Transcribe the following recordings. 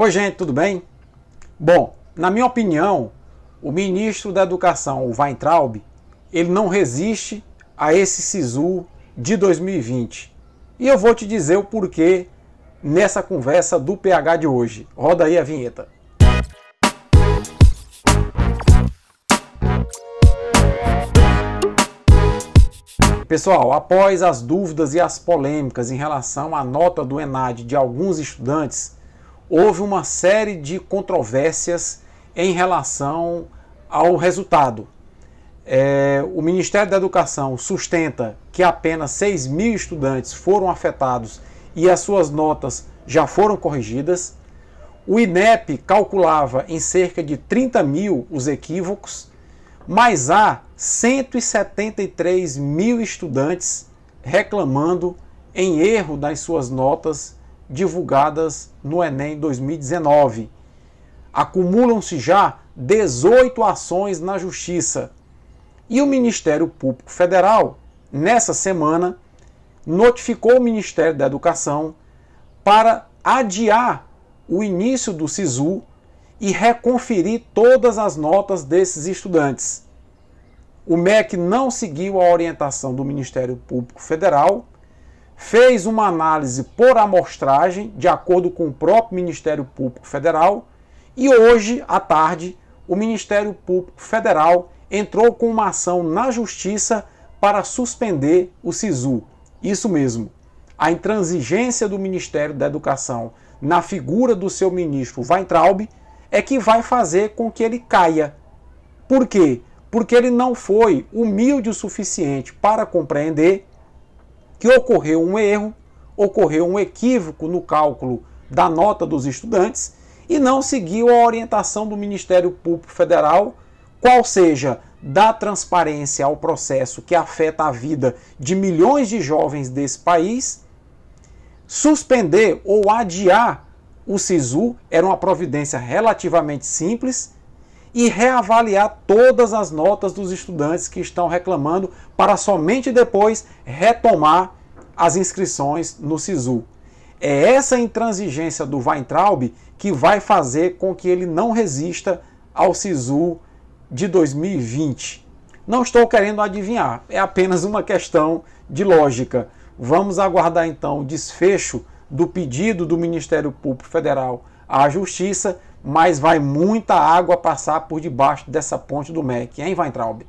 Oi, gente, tudo bem? Bom, na minha opinião, o ministro da Educação, o Weintraub, ele não resiste a esse SISU de 2020. E eu vou te dizer o porquê nessa conversa do PH de hoje. Roda aí a vinheta. Pessoal, após as dúvidas e as polêmicas em relação à nota do ENAD de alguns estudantes, houve uma série de controvérsias em relação ao resultado. É, o Ministério da Educação sustenta que apenas 6 mil estudantes foram afetados e as suas notas já foram corrigidas. O INEP calculava em cerca de 30 mil os equívocos, mas há 173 mil estudantes reclamando em erro das suas notas divulgadas no Enem 2019. Acumulam-se já 18 ações na Justiça. E o Ministério Público Federal, nessa semana, notificou o Ministério da Educação para adiar o início do SISU e reconferir todas as notas desses estudantes. O MEC não seguiu a orientação do Ministério Público Federal fez uma análise por amostragem, de acordo com o próprio Ministério Público Federal, e hoje à tarde o Ministério Público Federal entrou com uma ação na Justiça para suspender o SISU. Isso mesmo. A intransigência do Ministério da Educação na figura do seu ministro Weintraub é que vai fazer com que ele caia. Por quê? Porque ele não foi humilde o suficiente para compreender que ocorreu um erro, ocorreu um equívoco no cálculo da nota dos estudantes e não seguiu a orientação do Ministério Público Federal, qual seja dar transparência ao processo que afeta a vida de milhões de jovens desse país, suspender ou adiar o SISU era uma providência relativamente simples e reavaliar todas as notas dos estudantes que estão reclamando para somente depois retomar as inscrições no SISU. É essa intransigência do Weintraub que vai fazer com que ele não resista ao SISU de 2020. Não estou querendo adivinhar, é apenas uma questão de lógica. Vamos aguardar então o desfecho do pedido do Ministério Público Federal à Justiça mas vai muita água passar por debaixo dessa ponte do MEC, hein, Weintraub?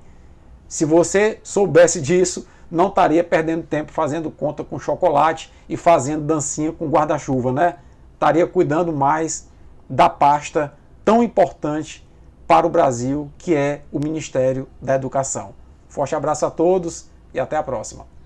Se você soubesse disso, não estaria perdendo tempo fazendo conta com chocolate e fazendo dancinha com guarda-chuva, né? Estaria cuidando mais da pasta tão importante para o Brasil, que é o Ministério da Educação. Forte abraço a todos e até a próxima.